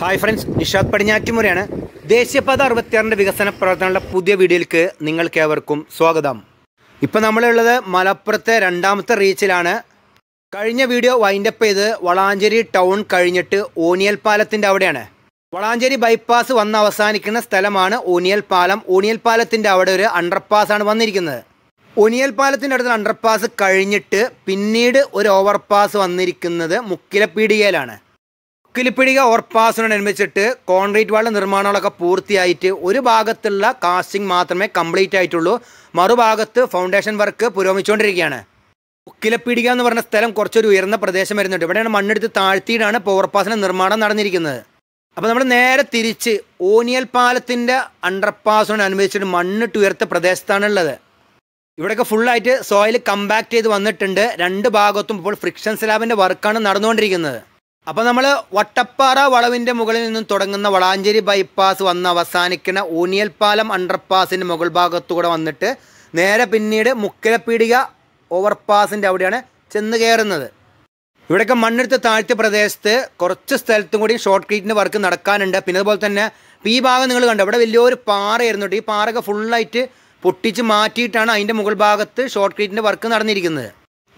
hi friends Nishad പടിഞ്ഞാറ്റുമുറയാണ് ദേശീയപാത അറുപത്തിയാറിൻ്റെ വികസന പ്രവർത്തനങ്ങളുടെ പുതിയ വീഡിയോയിലേക്ക് നിങ്ങൾക്കേവർക്കും സ്വാഗതം ഇപ്പം നമ്മളുള്ളത് മലപ്പുറത്തെ രണ്ടാമത്തെ റീച്ചിലാണ് കഴിഞ്ഞ വീഡിയോ വൈൻഡപ്പ് ചെയ്ത് വളാഞ്ചേരി ടൗൺ കഴിഞ്ഞിട്ട് ഓനിയൽ പാലത്തിൻ്റെ അവിടെയാണ് വളാഞ്ചേരി ബൈപ്പാസ് വന്ന് അവസാനിക്കുന്ന സ്ഥലമാണ് ഓനിയൽ പാലം ഓനിയൽ പാലത്തിൻ്റെ അവിടെ ഒരു അണ്ടർപാസാണ് വന്നിരിക്കുന്നത് ഒനിയൽ പാലത്തിൻ്റെ അടുത്ത് അണ്ടർപാസ് കഴിഞ്ഞിട്ട് പിന്നീട് ഒരു ഓവർപാസ് വന്നിരിക്കുന്നത് മുക്കിലപ്പീടികയിലാണ് ഓർപ്പാസിനെ നിർമ്മിച്ചിട്ട് കോൺക്രീറ്റ് വാളിൻ്റെ നിർമ്മാണങ്ങളൊക്കെ പൂർത്തിയായിട്ട് ഒരു ഭാഗത്തുള്ള കാസ്റ്റിംഗ് മാത്രമേ കംപ്ലീറ്റ് ആയിട്ടുള്ളൂ മറുഭാഗത്ത് ഫൗണ്ടേഷൻ വർക്ക് പുരോഗമിച്ചുകൊണ്ടിരിക്കുകയാണ് ഉക്കിലപ്പീടിക എന്ന് പറഞ്ഞ സ്ഥലം കുറച്ചൊരു ഉയർന്ന പ്രദേശം വരുന്നുണ്ട് ഇവിടെയാണ് മണ്ണെടുത്ത് താഴ്ത്തിയിട്ടാണ് പവർപാസിൻ്റെ നിർമ്മാണം നടന്നിരിക്കുന്നത് അപ്പോൾ നമ്മൾ നേരെ തിരിച്ച് ഓനിയൽ പാലത്തിൻ്റെ അണ്ടർപാസിനോടനുബന്ധിച്ചിട്ട് മണ്ണിട്ട് ഉയർത്ത പ്രദേശത്താണുള്ളത് ഇവിടെയൊക്കെ ഫുള്ളായിട്ട് സോയിൽ കമ്പാക്ട് ചെയ്ത് വന്നിട്ടുണ്ട് രണ്ട് ഭാഗത്തും ഇപ്പോൾ ഫ്രിക്ഷൻ സ്ലാബിൻ്റെ വർക്കാണ് നടന്നുകൊണ്ടിരിക്കുന്നത് അപ്പോൾ നമ്മൾ വട്ടപ്പാറ വളവിൻ്റെ മുകളിൽ നിന്നും തുടങ്ങുന്ന വളാഞ്ചേരി ബൈപ്പാസ് വന്ന് അവസാനിക്കുന്ന ഊനിയൽ പാലം അണ്ടർപാസിൻ്റെ മുകൾ ഭാഗത്തുകൂടെ വന്നിട്ട് നേരെ പിന്നീട് മുക്കിലപ്പീടിക ഓവർപാസിൻ്റെ അവിടെയാണ് ചെന്ന് കയറുന്നത് ഇവിടെയൊക്കെ മണ്ണെടുത്ത് താഴ്ത്തിയ പ്രദേശത്ത് കുറച്ച് സ്ഥലത്തും കൂടി ഷോർട്ട് ക്രീറ്റിൻ്റെ വർക്ക് നടക്കാനുണ്ട് പിന്നെ അതുപോലെ തന്നെ ഈ ഭാഗം നിങ്ങൾ കണ്ടു അവിടെ വലിയൊരു പാറയായിരുന്നു ഈ പാറയൊക്കെ ഫുള്ളായിട്ട് പൊട്ടിച്ച് മാറ്റിയിട്ടാണ് അതിൻ്റെ മുകൾ ഭാഗത്ത് ഷോർട്ട് ക്രീറ്റിൻ്റെ വർക്ക് നടന്നിരിക്കുന്നത്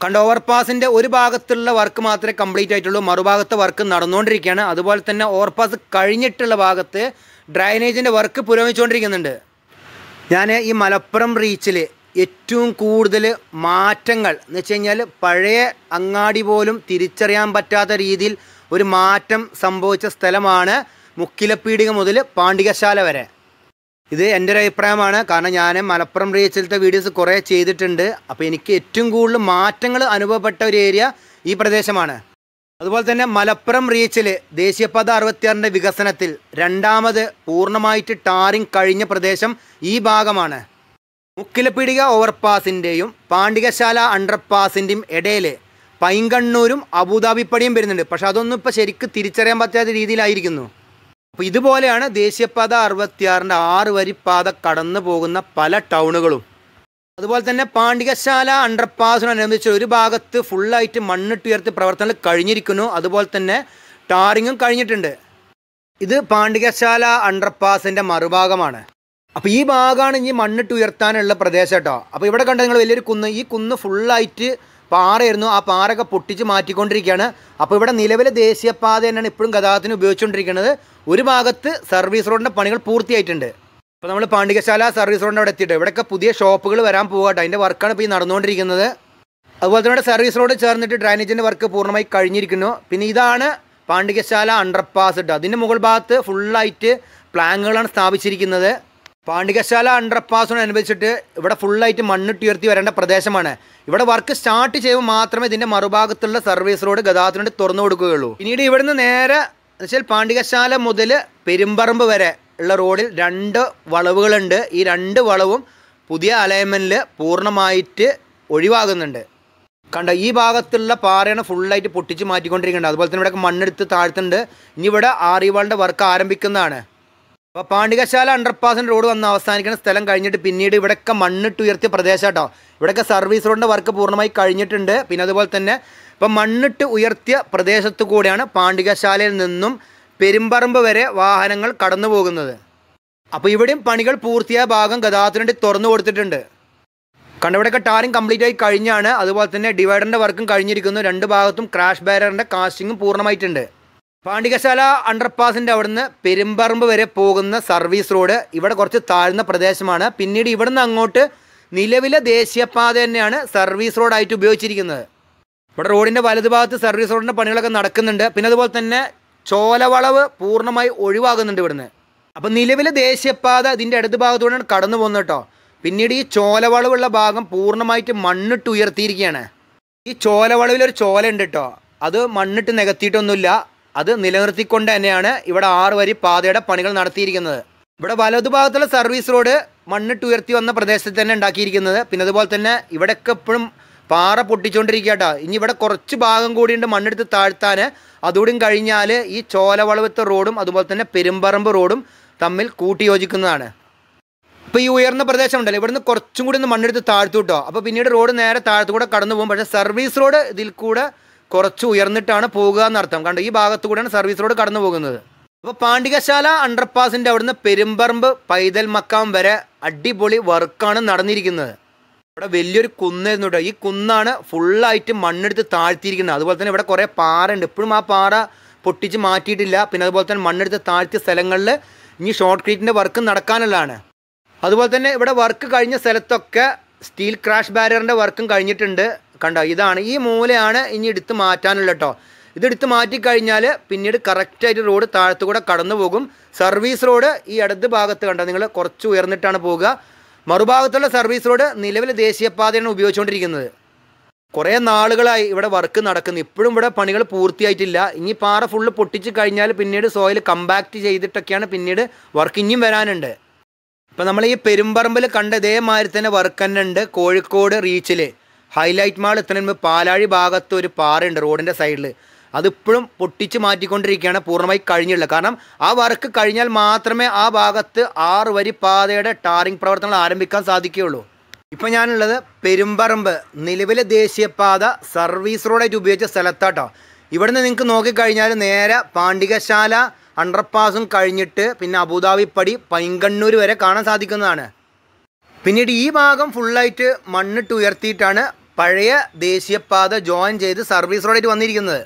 കണ്ട ഓവർപാസിൻ്റെ ഒരു ഭാഗത്തുള്ള വർക്ക് മാത്രമേ കംപ്ലീറ്റ് ആയിട്ടുള്ളൂ മറുഭാഗത്തെ വർക്ക് നടന്നുകൊണ്ടിരിക്കുകയാണ് അതുപോലെ തന്നെ ഓവർപാസ് കഴിഞ്ഞിട്ടുള്ള ഭാഗത്ത് ഡ്രൈനേജിൻ്റെ വർക്ക് പുരോഗമിച്ചുകൊണ്ടിരിക്കുന്നുണ്ട് ഞാൻ ഈ മലപ്പുറം റീച്ചിൽ ഏറ്റവും കൂടുതൽ മാറ്റങ്ങൾ എന്ന് വെച്ച് കഴിഞ്ഞാൽ പഴയ അങ്ങാടി പോലും തിരിച്ചറിയാൻ പറ്റാത്ത രീതിയിൽ ഒരു മാറ്റം സംഭവിച്ച സ്ഥലമാണ് മുക്കിലപ്പീടിക മുതൽ പാണ്ഡികശാല വരെ ഇത് എൻ്റെ ഒരു അഭിപ്രായമാണ് കാരണം ഞാൻ മലപ്പുറം റീച്ചിലത്തെ വീഡിയോസ് കുറേ ചെയ്തിട്ടുണ്ട് അപ്പോൾ എനിക്ക് ഏറ്റവും കൂടുതൽ മാറ്റങ്ങൾ അനുഭവപ്പെട്ട ഒരു ഏരിയ ഈ പ്രദേശമാണ് അതുപോലെ തന്നെ മലപ്പുറം റീച്ചിൽ ദേശീയപാത അറുപത്തിയാറിൻ്റെ വികസനത്തിൽ രണ്ടാമത് പൂർണ്ണമായിട്ട് ടാറിങ് കഴിഞ്ഞ പ്രദേശം ഈ ഭാഗമാണ് മുക്കിലപ്പീടിക ഓവർപാസിൻ്റെയും പാണ്ഡികശാല അണ്ടർപാസിൻ്റെയും ഇടയിൽ പൈങ്കണ്ണൂരും അബുദാബിപ്പടിയും വരുന്നുണ്ട് പക്ഷെ അതൊന്നും ഇപ്പോൾ ശരിക്ക് തിരിച്ചറിയാൻ പറ്റാത്ത രീതിയിലായിരിക്കുന്നു അപ്പോൾ ഇതുപോലെയാണ് ദേശീയപാത അറുപത്തിയാറിൻ്റെ ആറ് വരിപ്പാത കടന്നു പോകുന്ന പല ടൗണുകളും അതുപോലെ തന്നെ പാണ്ഡികശാല അണ്ടർപാസിനനുബന്ധിച്ച് ഒരു ഭാഗത്ത് ഫുള്ളായിട്ട് മണ്ണിട്ടുയർത്തി പ്രവർത്തനങ്ങൾ കഴിഞ്ഞിരിക്കുന്നു അതുപോലെ തന്നെ ടാറിങ്ങും കഴിഞ്ഞിട്ടുണ്ട് ഇത് പാണ്ഡികശാല അണ്ടർപാസിൻ്റെ മറുഭാഗമാണ് അപ്പോൾ ഈ ഭാഗമാണ് ഇനി മണ്ണിട്ട് ഉയർത്താനുള്ള പ്രദേശം കേട്ടോ അപ്പോൾ ഇവിടെ കണ്ട നിങ്ങൾ വലിയൊരു കുന്ന് ഈ കുന്ന് ഫുള്ളായിട്ട് പാറയായിരുന്നു ആ പാറയൊക്കെ പൊട്ടിച്ച് മാറ്റിക്കൊണ്ടിരിക്കുകയാണ് അപ്പോൾ ഇവിടെ നിലവിലെ ദേശീയപാത തന്നെയാണ് ഇപ്പോഴും ഗതാഗതത്തിന് ഉപയോഗിച്ചുകൊണ്ടിരിക്കുന്നത് ഒരു ഭാഗത്ത് സർവീസ് റോഡിൻ്റെ പണികൾ പൂർത്തിയായിട്ടുണ്ട് ഇപ്പോൾ നമ്മൾ പാണ്ഡികശാല സർവീസ് റോഡിൻ്റെ അവിടെ എത്തിയിട്ട് ഇവിടെയൊക്കെ പുതിയ ഷോപ്പുകൾ വരാൻ പോകട്ടെ അതിൻ്റെ വർക്കാണ് ഇപ്പോൾ ഈ നടന്നുകൊണ്ടിരിക്കുന്നത് അതുപോലെ തന്നെ സർവീസ് റോഡ് ചേർന്നിട്ട് ഡ്രൈനേജിൻ്റെ വർക്ക് പൂർണ്ണമായി കഴിഞ്ഞിരിക്കുന്നു പിന്നെ ഇതാണ് പാണ്ഡികശാല അണ്ടർപാസ് ഇട്ട് അതിൻ്റെ മുകൾ ഭാഗത്ത് ഫുള്ളായിട്ട് പ്ലാങ്ങുകളാണ് സ്ഥാപിച്ചിരിക്കുന്നത് പാണ്ഡികശാല അണ്ടർപാസിനോടനുബന്ധിച്ചിട്ട് ഇവിടെ ഫുള്ളായിട്ട് മണ്ണിട്ടുയർത്തി വരേണ്ട പ്രദേശമാണ് ഇവിടെ വർക്ക് സ്റ്റാർട്ട് ചെയ്യുമ്പോൾ മാത്രമേ ഇതിൻ്റെ മറുഭാഗത്തുള്ള സർവീസ് റോഡ് ഗതാഗതത്തിനുവേണ്ടി തുറന്നു കൊടുക്കുകയുള്ളൂ പിന്നീട് ഇവിടുന്ന് നേരെ എന്നുവെച്ചാൽ പാണ്ഡികശാല മുതൽ പെരുമ്പറമ്പ് വരെ ഉള്ള റോഡിൽ രണ്ട് വളവുകളുണ്ട് ഈ രണ്ട് വളവും പുതിയ അലൈൻമെൻറ്റിൽ പൂർണ്ണമായിട്ട് ഒഴിവാകുന്നുണ്ട് കണ്ട ഈ ഭാഗത്തുള്ള പാറയാണ് ഫുള്ളായിട്ട് പൊട്ടിച്ച് മാറ്റിക്കൊണ്ടിരിക്കുന്നുണ്ട് അതുപോലെ തന്നെ ഇവിടെ മണ്ണെടുത്ത് താഴ്ത്തുന്നുണ്ട് ഇനി ഇവിടെ ആറിവാളിൻ്റെ വർക്ക് ആരംഭിക്കുന്നതാണ് അപ്പോൾ പാണ്ഡികശാല അണ്ടർപാസിൻ്റെ റോഡ് വന്ന് അവസാനിക്കുന്ന സ്ഥലം കഴിഞ്ഞിട്ട് പിന്നീട് ഇവിടെയൊക്കെ മണ്ണിട്ടുയർത്തിയ പ്രദേശം കേട്ടോ ഇവിടെയൊക്കെ സർവീസ് റോഡിൻ്റെ വർക്ക് പൂർണ്ണമായി കഴിഞ്ഞിട്ടുണ്ട് പിന്നെ അതുപോലെ തന്നെ അപ്പം മണ്ണിട്ട് ഉയർത്തിയ പ്രദേശത്തു കൂടെയാണ് പാണ്ഡികശാലയിൽ നിന്നും പെരുമ്പറമ്പ് വരെ വാഹനങ്ങൾ കടന്നു പോകുന്നത് അപ്പോൾ ഇവിടെയും പണികൾ പൂർത്തിയായ ഭാഗം ഗതാഗതത്തിന് വേണ്ടി തുറന്നു കൊടുത്തിട്ടുണ്ട് കണ്ടവിടെയൊക്കെ ടാറിങ് കംപ്ലീറ്റ് ആയി കഴിഞ്ഞാണ് അതുപോലെ തന്നെ ഡിവൈഡറിൻ്റെ വർക്കും കഴിഞ്ഞിരിക്കുന്നു രണ്ട് ഭാഗത്തും ക്രാഷ് ബാരറിൻ്റെ കാസ്റ്റിങ്ങും പൂർണ്ണമായിട്ടുണ്ട് പാണ്ഡികശാല അണ്ടർപാസിൻ്റെ അവിടുന്ന് പെരുമ്പറമ്പ് വരെ പോകുന്ന സർവീസ് റോഡ് ഇവിടെ കുറച്ച് താഴ്ന്ന പ്രദേശമാണ് പിന്നീട് ഇവിടുന്ന് അങ്ങോട്ട് നിലവിലെ ദേശീയപാത തന്നെയാണ് സർവീസ് റോഡായിട്ട് ഉപയോഗിച്ചിരിക്കുന്നത് ഇവിടെ റോഡിൻ്റെ വലതുഭാഗത്ത് സർവീസ് റോഡിൻ്റെ പണികളൊക്കെ നടക്കുന്നുണ്ട് പിന്നെ അതുപോലെ തന്നെ ചോലവളവ് പൂർണ്ണമായി ഒഴിവാകുന്നുണ്ട് ഇവിടുന്ന് അപ്പോൾ നിലവിലെ ദേശീയപാത ഇതിൻ്റെ അടുത്ത ഭാഗത്തൂടെയാണ് കടന്നു പോകുന്നത് കേട്ടോ പിന്നീട് ഈ ചോലവളവുള്ള ഭാഗം പൂർണ്ണമായിട്ട് മണ്ണിട്ട് ഉയർത്തിയിരിക്കുകയാണ് ഈ ചോലവളവിലൊരു ചോല ഉണ്ട് കേട്ടോ അത് മണ്ണിട്ട് നികത്തിയിട്ടൊന്നുമില്ല അത് നിലനിർത്തിക്കൊണ്ട് തന്നെയാണ് ഇവിടെ ആറ് വരി പാതയുടെ പണികൾ നടത്തിയിരിക്കുന്നത് ഇവിടെ വലതുഭാഗത്തുള്ള സർവീസ് റോഡ് മണ്ണിട്ട് ഉയർത്തി വന്ന പ്രദേശത്ത് തന്നെ ഉണ്ടാക്കിയിരിക്കുന്നത് പിന്നെ അതുപോലെ തന്നെ ഇവിടെയൊക്കെ എപ്പോഴും പാറ പൊട്ടിച്ചുകൊണ്ടിരിക്കട്ടാ ഇനി ഇവിടെ കുറച്ച് ഭാഗം കൂടിയുണ്ട് മണ്ണെടുത്ത് താഴ്ത്താൻ അതുകൂടി കഴിഞ്ഞാൽ ഈ ചോലവളവത്തെ റോഡും അതുപോലെ തന്നെ പെരുമ്പറമ്പ് റോഡും തമ്മിൽ കൂട്ടിയോജിക്കുന്നതാണ് ഇപ്പോൾ ഈ ഉയർന്ന പ്രദേശം ഉണ്ടല്ലോ ഇവിടുന്ന് കുറച്ചും കൂടി ഒന്ന് മണ്ണെടുത്ത് താഴ്ത്തു കിട്ടോ അപ്പോൾ പിന്നീട് റോഡ് നേരെ താഴ്ത്തു കൂടെ കടന്നു പോകും പക്ഷേ സർവീസ് റോഡ് ഇതിൽ കൂടെ കുറച്ച് ഉയർന്നിട്ടാണ് പോകുക എന്നർത്ഥം കണ്ടോ ഈ ഭാഗത്തു കൂടെയാണ് സർവീസ് റോഡ് കടന്നു പോകുന്നത് അപ്പോൾ പാണ്ഡികശാല അണ്ടർപാസിൻ്റെ അവിടുന്ന് പെരുമ്പറമ്പ് പൈതൽ മക്കാം വരെ അടിപൊളി വർക്കാണ് നടന്നിരിക്കുന്നത് ഇവിടെ വലിയൊരു കുന്നായിരുന്നു കേട്ടോ ഈ കുന്നാണ് ഫുള്ളായിട്ട് മണ്ണെടുത്ത് താഴ്ത്തിയിരിക്കുന്നത് അതുപോലെ തന്നെ ഇവിടെ കുറേ പാറ ഉണ്ട് ഇപ്പോഴും ആ പാറ പൊട്ടിച്ച് മാറ്റിയിട്ടില്ല പിന്നെ അതുപോലെ തന്നെ മണ്ണെടുത്ത് താഴ്ത്തിയ സ്ഥലങ്ങളിൽ ഇനി ഷോർട്ട് ക്രീറ്റിൻ്റെ വർക്ക് നടക്കാനുള്ളതാണ് അതുപോലെ തന്നെ ഇവിടെ വർക്ക് കഴിഞ്ഞ സ്ഥലത്തൊക്കെ സ്റ്റീൽ ക്രാഷ് ബാരിയറിൻ്റെ വർക്കും കഴിഞ്ഞിട്ടുണ്ട് കണ്ടോ ഇതാണ് ഈ മൂലയാണ് ഇനി എടുത്ത് മാറ്റാനുള്ളത് കേട്ടോ ഇതെടുത്ത് മാറ്റിക്കഴിഞ്ഞാൽ പിന്നീട് കറക്റ്റായിട്ട് റോഡ് താഴത്തുകൂടെ കടന്നു പോകും സർവീസ് റോഡ് ഈ ഇടത് ഭാഗത്ത് കണ്ടോ നിങ്ങൾ കുറച്ച് ഉയർന്നിട്ടാണ് പോവുക മറുഭാഗത്തുള്ള സർവീസ് റോഡ് നിലവിൽ ദേശീയപാതയാണ് ഉപയോഗിച്ചുകൊണ്ടിരിക്കുന്നത് കുറേ നാളുകളായി ഇവിടെ വർക്ക് നടക്കുന്നു ഇപ്പോഴും ഇവിടെ പണികൾ പൂർത്തിയായിട്ടില്ല ഇനി പാറ ഫുള്ള് പൊട്ടിച്ച് കഴിഞ്ഞാൽ പിന്നീട് സോയിൽ കമ്പാക്റ്റ് ചെയ്തിട്ടൊക്കെയാണ് പിന്നീട് വർക്ക് ഇനിയും വരാനുണ്ട് ഇപ്പം നമ്മൾ ഈ പെരുമ്പറമ്പിൽ കണ്ട ഇതേമാതിരി തന്നെ വർക്ക് തന്നെ ഉണ്ട് കോഴിക്കോട് റീച്ചിൽ ഹൈലൈറ്റ് മാൾ എത്തുന്നതിന് പാലാഴി ഭാഗത്ത് ഒരു പാറയുണ്ട് റോഡിൻ്റെ സൈഡിൽ അതിപ്പോഴും പൊട്ടിച്ച് മാറ്റിക്കൊണ്ടിരിക്കുകയാണ് പൂർണ്ണമായി കഴിഞ്ഞുള്ളത് കാരണം ആ വർക്ക് കഴിഞ്ഞാൽ മാത്രമേ ആ ഭാഗത്ത് ആറ് വരി പാതയുടെ ടാറിംഗ് പ്രവർത്തനങ്ങൾ ആരംഭിക്കാൻ സാധിക്കുകയുള്ളൂ ഇപ്പോൾ ഞാനുള്ളത് പെരുമ്പറമ്പ് നിലവിലെ ദേശീയപാത സർവീസ് റോഡായിട്ട് ഉപയോഗിച്ച സ്ഥലത്താട്ടോ ഇവിടുന്ന് നിങ്ങൾക്ക് നോക്കിക്കഴിഞ്ഞാൽ നേരെ പാണ്ഡികശാല അണ്ടർപാസും കഴിഞ്ഞിട്ട് പിന്നെ അബുദാബിപ്പടി പൈങ്കണ്ണൂർ വരെ കാണാൻ സാധിക്കുന്നതാണ് പിന്നീട് ഈ ഭാഗം ഫുള്ളായിട്ട് മണ്ണിട്ട് ഉയർത്തിയിട്ടാണ് പഴയ ദേശീയപാത ജോയിൻ ചെയ്ത് സർവീസ് റോഡായിട്ട് വന്നിരിക്കുന്നത്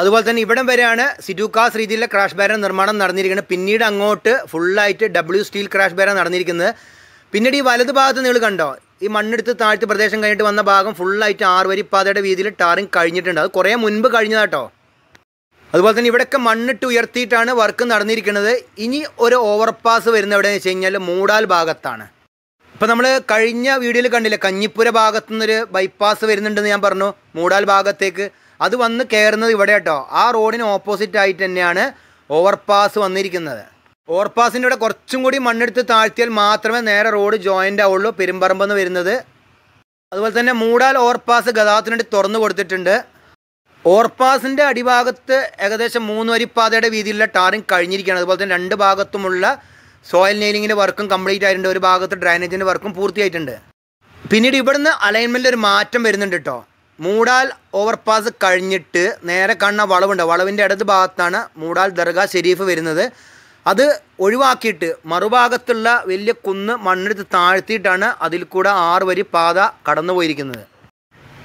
അതുപോലെ തന്നെ ഇവിടം വരെയാണ് കാസ് രീതിയിലെ ക്രാഷ് ബാരൻ നിർമ്മാണം നടന്നിരിക്കുന്നത് പിന്നീട് അങ്ങോട്ട് ഫുള്ളായിട്ട് ഡബ്ല്യു സ്റ്റീൽ ക്രാഷ് ബാരൻ നടന്നിരിക്കുന്നത് പിന്നീട് ഈ വലത് ഭാഗത്ത് നിങ്ങൾ കണ്ടോ ഈ മണ്ണെടുത്ത് താഴ്ത്തി പ്രദേശം കഴിഞ്ഞിട്ട് വന്ന ഭാഗം ഫുള്ളായിട്ട് ആറുവരിപ്പാതയുടെ വീതിയിൽ ടാറിങ് കഴിഞ്ഞിട്ടുണ്ട് അത് കുറേ മുൻപ് കഴിഞ്ഞതാട്ടോ അതുപോലെ തന്നെ ഇവിടെയൊക്കെ മണ്ണിട്ട് ഉയർത്തിയിട്ടാണ് വർക്ക് നടന്നിരിക്കുന്നത് ഇനി ഒരു ഓവർപാസ് വരുന്ന എവിടെയെന്ന് വെച്ച് കഴിഞ്ഞാൽ മൂടാൽ ഭാഗത്താണ് ഇപ്പോൾ നമ്മൾ കഴിഞ്ഞ വീഡിയോയിൽ കണ്ടില്ല കഞ്ഞിപ്പുര ഭാഗത്തുനിന്നൊരു ബൈപ്പാസ് വരുന്നുണ്ടെന്ന് ഞാൻ പറഞ്ഞു മൂടാൽ ഭാഗത്തേക്ക് അത് വന്ന് കയറുന്നത് ഇവിടെ കേട്ടോ ആ റോഡിന് ഓപ്പോസിറ്റ് ആയിട്ട് തന്നെയാണ് ഓവർപാസ് വന്നിരിക്കുന്നത് ഓവർപാസിൻ്റെ ഇവിടെ കുറച്ചും കൂടി മണ്ണെടുത്ത് താഴ്ത്തിയാൽ മാത്രമേ നേരെ റോഡ് ജോയിൻ്റ് ആവുള്ളൂ പെരുമ്പറമ്പെന്ന് വരുന്നത് അതുപോലെ തന്നെ മൂടാൽ ഓവർപാസ് ഗതാഗതത്തിന് തുറന്നു കൊടുത്തിട്ടുണ്ട് ഓവർപാസിൻ്റെ അടിഭാഗത്ത് ഏകദേശം മൂന്ന് വരിപ്പാതയുടെ വീതിയിലുള്ള ടാറിങ് കഴിഞ്ഞിരിക്കുകയാണ് അതുപോലെ തന്നെ രണ്ട് ഭാഗത്തുമുള്ള സോയിൽ നെയിലിങ്ങിൻ്റെ വർക്കും കംപ്ലീറ്റ് ആയിട്ടുണ്ട് ഒരു ഭാഗത്ത് ഡ്രൈനേജിൻ്റെ വർക്കും പൂർത്തിയായിട്ടുണ്ട് പിന്നീട് ഇവിടുന്ന് അലൈൻമെൻറ്റിൽ ഒരു മാറ്റം വരുന്നുണ്ട് കേട്ടോ മൂടാൽ ഓവർപാസ് കഴിഞ്ഞിട്ട് നേരെ കാണുന്ന വളവുണ്ട് വളവിൻ്റെ ഇടത് ഭാഗത്താണ് മൂടാൽ ദർഗ ഷെരീഫ് വരുന്നത് അത് ഒഴിവാക്കിയിട്ട് മറുഭാഗത്തുള്ള വലിയ കുന്ന് മണ്ണെടുത്ത് താഴ്ത്തിയിട്ടാണ് അതിൽ കൂടെ ആറ് വരി പാത കടന്നു പോയിരിക്കുന്നത്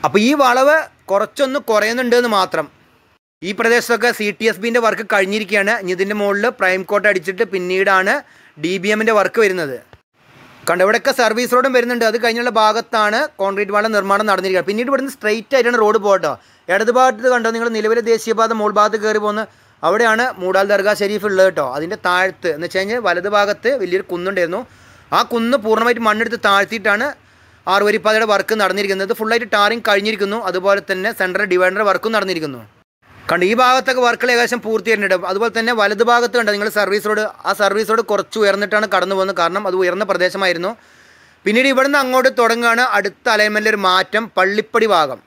അപ്പോൾ ഈ വളവ് കുറച്ചൊന്ന് കുറയുന്നുണ്ടെന്ന് മാത്രം ഈ പ്രദേശത്തൊക്കെ സി ടി എസ് ബിൻ്റെ വർക്ക് കഴിഞ്ഞിരിക്കുകയാണ് ഇനി ഇതിൻ്റെ മുകളിൽ പ്രൈം കോട്ട് അടിച്ചിട്ട് പിന്നീടാണ് ഡി ബി എമ്മിൻ്റെ വർക്ക് വരുന്നത് കണ്ട് ഇവിടെയൊക്കെ സർവീസ് റോഡും വരുന്നുണ്ട് അത് കഴിഞ്ഞുള്ള ഭാഗത്താണ് കോൺക്രീറ്റ് വാളിൻ്റെ നിർമ്മാണം നടന്നിരിക്കുന്നത് പിന്നീട് ഇവിടുന്ന് സ്ട്രെയിറ്റ് ആയിട്ടാണ് റോഡ് പോകട്ടോ ഇടത് ഭാഗത്ത് കണ്ടോ നിങ്ങൾ നിലവിലെ ദേശീയപാത മുകൾ ഭാഗത്ത് കയറി പോകുന്ന അവിടെയാണ് മൂടാൽ ദർഗാ ഷെരീഫ് ഉള്ളത് കേട്ടോ അതിൻ്റെ താഴ്ത്ത് എന്ന് വെച്ച് കഴിഞ്ഞാൽ വലത് ഭാഗത്ത് വലിയൊരു കുന്നുണ്ടായിരുന്നു ആ കുന്ന് പൂർണ്ണമായിട്ട് മണ്ണെടുത്ത് താഴ്ത്തിയിട്ടാണ് ആറുവരിപ്പാതയുടെ വർക്ക് നടന്നിരിക്കുന്നത് ഫുള്ളായിട്ട് ടാറിങ് കഴിഞ്ഞിരിക്കുന്നു അതുപോലെ തന്നെ സെൻട്രൽ ഡിവൈഡർ വർക്കും നടന്നിരിക്കുന്നു കണ്ട് ഈ ഭാഗത്തൊക്കെ വർക്കുകൾ ഏകദേശം പൂർത്തിയായിട്ടുണ്ട് അതുപോലെ തന്നെ വലതു ഭാഗത്ത് കണ്ട നിങ്ങൾ സർവീസ് റോഡ് ആ സർവീസ് റോഡ് കുറച്ച് ഉയർന്നിട്ടാണ് കടന്നു പോകുന്നത് കാരണം അത് ഉയർന്ന പ്രദേശമായിരുന്നു പിന്നീട് ഇവിടുന്ന് അങ്ങോട്ട് തുടങ്ങുകയാണ് അടുത്ത അലൈൻമെൻറ്റിൽ ഒരു മാറ്റം പള്ളിപ്പടി ഭാഗം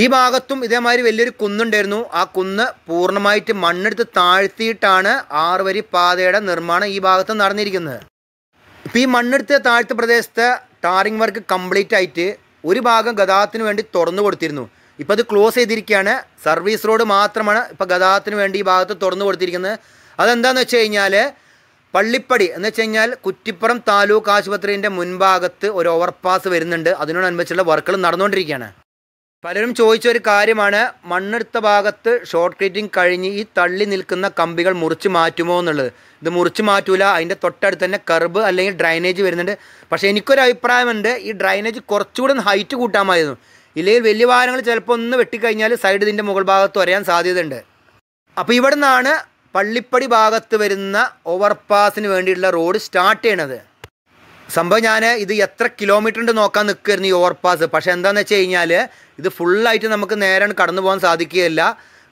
ഈ ഭാഗത്തും ഇതേമാതിരി വലിയൊരു കുന്നുണ്ടായിരുന്നു ആ കുന്ന് പൂർണ്ണമായിട്ട് മണ്ണെടുത്ത് താഴ്ത്തിയിട്ടാണ് ആറുവരി പാതയുടെ നിർമ്മാണം ഈ ഭാഗത്ത് നടന്നിരിക്കുന്നത് ഇപ്പോൾ ഈ മണ്ണെടുത്ത് താഴ്ത്ത പ്രദേശത്തെ ടാറിംഗ് വർക്ക് കംപ്ലീറ്റ് ആയിട്ട് ഒരു ഭാഗം ഗതാഗതത്തിന് വേണ്ടി തുറന്നു കൊടുത്തിരുന്നു ഇപ്പോൾ അത് ക്ലോസ് ചെയ്തിരിക്കുകയാണ് സർവീസ് റോഡ് മാത്രമാണ് ഇപ്പോൾ ഗതാഗതത്തിന് വേണ്ടി ഈ ഭാഗത്ത് തുറന്നു കൊടുത്തിരിക്കുന്നത് അതെന്താണെന്ന് വെച്ച് കഴിഞ്ഞാൽ പള്ളിപ്പടി എന്ന് വെച്ച് കഴിഞ്ഞാൽ കുറ്റിപ്പുറം താലൂക്ക് ആശുപത്രിൻ്റെ മുൻഭാഗത്ത് ഒരു ഓവർപാസ് വരുന്നുണ്ട് അതിനോടനുബന്ധിച്ചുള്ള വർക്കുകൾ നടന്നുകൊണ്ടിരിക്കുകയാണ് പലരും ചോദിച്ച ഒരു കാര്യമാണ് മണ്ണെടുത്ത ഭാഗത്ത് ഷോർട്ട് ക്രീറ്റിംഗ് കഴിഞ്ഞ് ഈ തള്ളി നിൽക്കുന്ന കമ്പികൾ മുറിച്ച് മാറ്റുമോ എന്നുള്ളത് ഇത് മുറിച്ച് മാറ്റൂല അതിൻ്റെ തൊട്ടടുത്ത് തന്നെ കർബ് അല്ലെങ്കിൽ ഡ്രൈനേജ് വരുന്നുണ്ട് പക്ഷേ എനിക്കൊരു അഭിപ്രായമുണ്ട് ഈ ഡ്രൈനേജ് കുറച്ചുകൂടെ ഹൈറ്റ് കൂട്ടാമായിരുന്നു ഇല്ലെങ്കിൽ വലിയ വാഹനങ്ങൾ ചിലപ്പോൾ ഒന്ന് വെട്ടിക്കഴിഞ്ഞാൽ സൈഡ് ഇതിൻ്റെ മുകൾ ഭാഗത്ത് വരയാൻ സാധ്യതയുണ്ട് അപ്പോൾ ഇവിടെ നിന്നാണ് പള്ളിപ്പടി ഭാഗത്ത് വരുന്ന ഓവർപാസിന് വേണ്ടിയിട്ടുള്ള റോഡ് സ്റ്റാർട്ട് ചെയ്യണത് സംഭവം ഞാൻ ഇത് എത്ര കിലോമീറ്റർ ഉണ്ട് നോക്കാൻ നിൽക്കുമായിരുന്നു ഈ ഓവർപാസ് പക്ഷേ എന്താണെന്ന് വെച്ച് കഴിഞ്ഞാൽ ഇത് ഫുള്ളായിട്ട് നമുക്ക് നേരെ കടന്നു പോകാൻ സാധിക്കുകയില്ല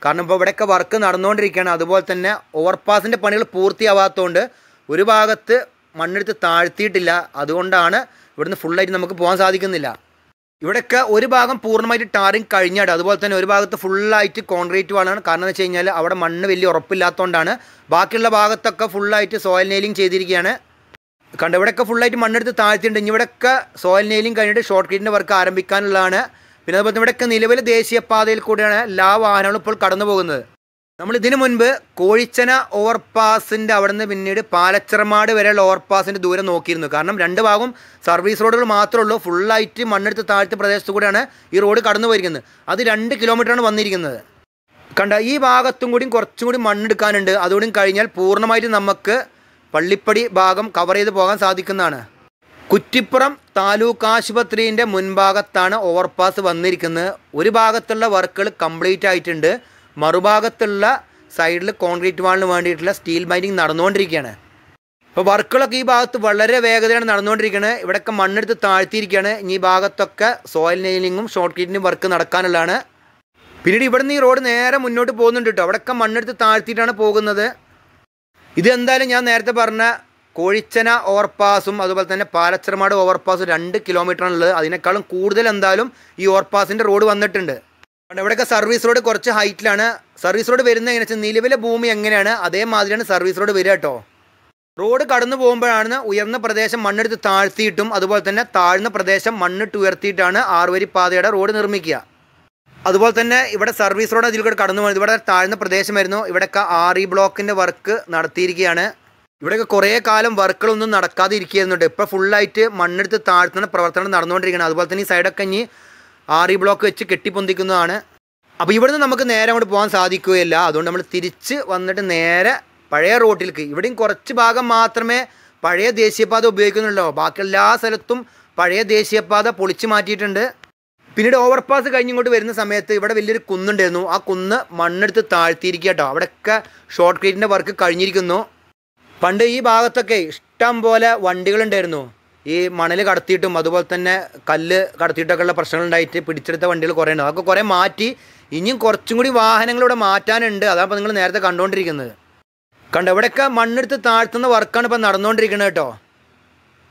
കാരണം ഇപ്പോൾ ഇവിടെയൊക്കെ വർക്ക് നടന്നുകൊണ്ടിരിക്കുകയാണ് അതുപോലെ തന്നെ ഓവർപാസിൻ്റെ പണികൾ പൂർത്തിയാവാത്തതുകൊണ്ട് ഒരു ഭാഗത്ത് മണ്ണെടുത്ത് താഴ്ത്തിയിട്ടില്ല അതുകൊണ്ടാണ് ഇവിടുന്ന് ഫുള്ളായിട്ട് നമുക്ക് പോകാൻ സാധിക്കുന്നില്ല ഇവിടെയൊക്കെ ഒരു ഭാഗം പൂർണ്ണമായിട്ട് ടാറിങ് കഴിഞ്ഞാട് അതുപോലെ തന്നെ ഒരു ഭാഗത്ത് ഫുള്ളായിട്ട് കോൺക്രീറ്റ് വാളാണ് കാരണം എന്ന് വെച്ച് കഴിഞ്ഞാൽ അവിടെ മണ്ണ് വലിയ ഉറപ്പില്ലാത്തതുകൊണ്ടാണ് ബാക്കിയുള്ള ഭാഗത്തൊക്കെ ഫുള്ളായിട്ട് സോയിൽ നെയിലിംഗ് ചെയ്തിരിക്കുകയാണ് കണ്ട് ഇവിടെയൊക്കെ ഫുള്ളായിട്ട് മണ്ണെടുത്ത് താഴ്ത്തിയിട്ടുണ്ട് ഇനി ഇവിടെയൊക്കെ സോയിൽ നെയിലിംഗ് കഴിഞ്ഞിട്ട് ഷോർട്ട് ക്രീറ്റിൻ്റെ വർക്ക് ആരംഭിക്കാനുള്ളതാണ് പിന്നെ അതുപോലെ തന്നെ ഇവിടെയൊക്കെ നിലവിലെ ദേശീയപാതയിൽ കൂടിയാണ് എല്ലാ വാഹനങ്ങളും ഇപ്പോൾ കടന്നു പോകുന്നത് നമ്മൾ ഇതിനു മുൻപ് കോഴിച്ചന ഓവർപാസിൻ്റെ നിന്ന് പിന്നീട് പാലച്ചർമാട് വരെയുള്ള ഓവർപാസിൻ്റെ ദൂരം നോക്കിയിരുന്നു കാരണം രണ്ട് ഭാഗവും സർവീസ് റോഡുകൾ മാത്രമേ ഉള്ളൂ ഫുള്ളായിട്ട് മണ്ണെടുത്ത് താഴ്ത്ത പ്രദേശത്തു കൂടെയാണ് ഈ റോഡ് കടന്നു പോയിരിക്കുന്നത് അത് രണ്ട് കിലോമീറ്ററാണ് വന്നിരിക്കുന്നത് കണ്ട ഈ ഭാഗത്തും കൂടിയും കുറച്ചും കൂടി മണ്ണെടുക്കാനുണ്ട് അതുകൂടി കഴിഞ്ഞാൽ പൂർണ്ണമായിട്ട് നമുക്ക് പള്ളിപ്പടി ഭാഗം കവർ ചെയ്ത് പോകാൻ സാധിക്കുന്നതാണ് കുറ്റിപ്പുറം താലൂക്ക് ആശുപത്രിൻ്റെ മുൻഭാഗത്താണ് ഓവർപാസ് വന്നിരിക്കുന്നത് ഒരു ഭാഗത്തുള്ള വർക്കുകൾ കംപ്ലീറ്റ് ആയിട്ടുണ്ട് മറുഭാഗത്തുള്ള സൈഡിൽ കോൺക്രീറ്റ് വാളിന് വേണ്ടിയിട്ടുള്ള സ്റ്റീൽ മൈനിങ് നടന്നുകൊണ്ടിരിക്കുകയാണ് അപ്പോൾ വർക്കുകളൊക്കെ ഈ ഭാഗത്ത് വളരെ വേഗതയാണ് നടന്നുകൊണ്ടിരിക്കുന്നത് ഇവിടെയൊക്കെ മണ്ണെടുത്ത് താഴ്ത്തിയിരിക്കുകയാണ് ഇനി ഈ ഭാഗത്തൊക്കെ സോയിൽ നെയിലിങ്ങും ഷോർട്ട് കീറ്റിനും വർക്ക് നടക്കാനുള്ളതാണ് പിന്നീട് നിന്ന് ഈ റോഡ് നേരെ മുന്നോട്ട് പോകുന്നുണ്ട് കേട്ടോ അവിടെയൊക്കെ മണ്ണെടുത്ത് താഴ്ത്തിയിട്ടാണ് പോകുന്നത് ഇതെന്തായാലും ഞാൻ നേരത്തെ പറഞ്ഞ കോഴിച്ചന ഓവർപാസും അതുപോലെ തന്നെ പാലച്ചർമാട് ഓവർപാസും രണ്ട് കിലോമീറ്ററാണുള്ളത് അതിനേക്കാളും കൂടുതൽ എന്തായാലും ഈ ഓവർപാസിൻ്റെ റോഡ് വന്നിട്ടുണ്ട് ഇവിടെയൊക്കെ സർവീസ് റോഡ് കുറച്ച് ഹൈറ്റിലാണ് സർവീസ് റോഡ് വരുന്നത് എങ്ങനെ വെച്ചാൽ നിലവിലെ ഭൂമി എങ്ങനെയാണ് അതേമാതിരിയാണ് സർവീസ് റോഡ് വരിക കേട്ടോ റോഡ് കടന്നു പോകുമ്പോഴാണ് ഉയർന്ന പ്രദേശം മണ്ണെടുത്ത് താഴ്ത്തിയിട്ടും അതുപോലെ തന്നെ താഴ്ന്ന പ്രദേശം മണ്ണിട്ട് ഉയർത്തിയിട്ടാണ് പാതയുടെ റോഡ് നിർമ്മിക്കുക അതുപോലെ തന്നെ ഇവിടെ സർവീസ് റോഡ് അതിൽ കൂടെ കടന്നു പോകുന്നത് ഇവിടെ താഴ്ന്ന പ്രദേശമായിരുന്നു ഇവിടെയൊക്കെ ആർ ഇ ബ്ലോക്കിൻ്റെ വർക്ക് നടത്തിയിരിക്കുകയാണ് ഇവിടെയൊക്കെ കുറേ കാലം വർക്കുകളൊന്നും നടക്കാതെ ഇരിക്കുന്നുണ്ട് ഇപ്പോൾ ഫുള്ളായിട്ട് മണ്ണെടുത്ത് താഴ്ത്തുന്ന പ്രവർത്തനം നടന്നുകൊണ്ടിരിക്കുകയാണ് അതുപോലെ തന്നെ ഈ സൈഡൊക്കെ ഇനി ആറി ബ്ലോക്ക് വെച്ച് കെട്ടിപ്പൊന്തിക്കുന്നതാണ് അപ്പോൾ ഇവിടുന്ന് നമുക്ക് നേരെ അങ്ങോട്ട് പോകാൻ സാധിക്കുകയില്ല അതുകൊണ്ട് നമ്മൾ തിരിച്ച് വന്നിട്ട് നേരെ പഴയ റോട്ടിലേക്ക് ഇവിടെയും കുറച്ച് ഭാഗം മാത്രമേ പഴയ ദേശീയപാത ഉപയോഗിക്കുന്നുള്ളൂ ബാക്കി എല്ലാ സ്ഥലത്തും പഴയ ദേശീയപാത പൊളിച്ചു മാറ്റിയിട്ടുണ്ട് പിന്നീട് ഓവർപാസ് കഴിഞ്ഞിങ്ങോട്ട് വരുന്ന സമയത്ത് ഇവിടെ വലിയൊരു കുന്നുണ്ടായിരുന്നു ആ കുന്ന് മണ്ണെടുത്ത് താഴ്ത്തിയിരിക്കുക കേട്ടോ അവിടെയൊക്കെ ഷോർട്ട് ക്രീറ്റിൻ്റെ വർക്ക് കഴിഞ്ഞിരിക്കുന്നു പണ്ട് ഈ ഭാഗത്തൊക്കെ ഇഷ്ടം പോലെ വണ്ടികളുണ്ടായിരുന്നു ഈ മണൽ കടത്തിയിട്ടും അതുപോലെ തന്നെ കല്ല് കടത്തിയിട്ടൊക്കെയുള്ള പ്രശ്നങ്ങൾ ഉണ്ടായിട്ട് പിടിച്ചെടുത്ത വണ്ടികൾ കുറേ ഉണ്ട് അതൊക്കെ കുറേ മാറ്റി ഇനിയും കുറച്ചും കൂടി വാഹനങ്ങളിവിടെ മാറ്റാനുണ്ട് അതാണ് നിങ്ങൾ നേരത്തെ കണ്ടുകൊണ്ടിരിക്കുന്നത് കണ്ടോ ഇവിടെയൊക്കെ മണ്ണെടുത്ത് താഴ്ത്തുന്ന വർക്കാണ് ഇപ്പം നടന്നുകൊണ്ടിരിക്കുന്നത് കേട്ടോ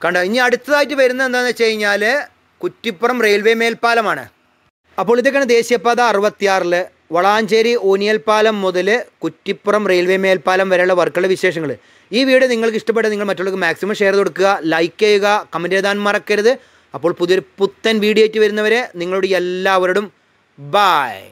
കണ്ടോ ഇനി അടുത്തതായിട്ട് വരുന്നത് എന്താണെന്ന് വെച്ച് കഴിഞ്ഞാൽ കുറ്റിപ്പുറം റെയിൽവേ മേൽപ്പാലമാണ് അപ്പോൾ ഇതൊക്കെയാണ് ദേശീയപാത അറുപത്തിയാറിൽ വളാഞ്ചേരി ഊനിയൽപ്പാലം മുതൽ കുറ്റിപ്പുറം റെയിൽവേ മേൽപ്പാലം വരെയുള്ള വർക്കുകളുടെ വിശേഷങ്ങൾ ഈ വീഡിയോ നിങ്ങൾക്ക് ഇഷ്ടപ്പെട്ട നിങ്ങൾ മറ്റുള്ളവർക്ക് മാക്സിമം ഷെയർ കൊടുക്കുക ലൈക്ക് ചെയ്യുക കമൻറ്റ് എഴുതാൻ മറക്കരുത് അപ്പോൾ പുതിയൊരു പുത്തൻ വീഡിയോ ആയിട്ട് വരുന്നവരെ നിങ്ങളോട് എല്ലാവരോടും ബായ്